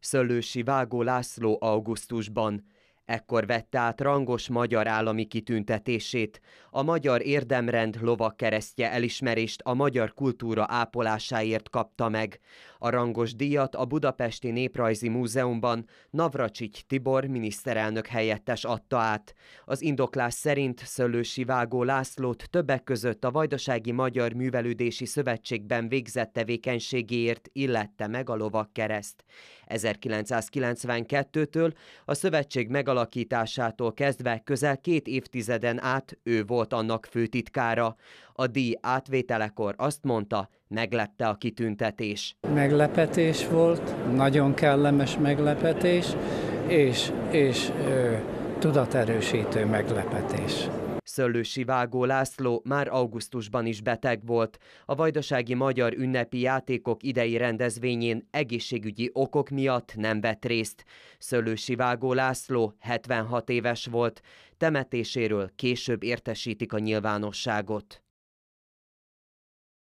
Szöllősi Vágó László augusztusban Ekkor vette át rangos magyar állami kitüntetését, a Magyar Érdemrend keresztje elismerést a magyar kultúra ápolásáért kapta meg. A rangos díjat a Budapesti Néprajzi Múzeumban Navracsics Tibor miniszterelnök helyettes adta át. Az indoklás szerint Szőlősi Vágó Lászlót többek között a Vajdasági Magyar Művelődési Szövetségben végzett tevékenységéért illette meg a kereszt. 1992-től a szövetség megalapítása kialakításától kezdve közel két évtizeden át ő volt annak főtitkára. A díj átvételekor azt mondta, meglepte a kitüntetés. Meglepetés volt, nagyon kellemes meglepetés, és, és ö, tudaterősítő meglepetés. Szöllősi Vágó László már augusztusban is beteg volt. A vajdasági magyar ünnepi játékok idei rendezvényén egészségügyi okok miatt nem vett részt. Szöllősi Vágó László 76 éves volt. Temetéséről később értesítik a nyilvánosságot.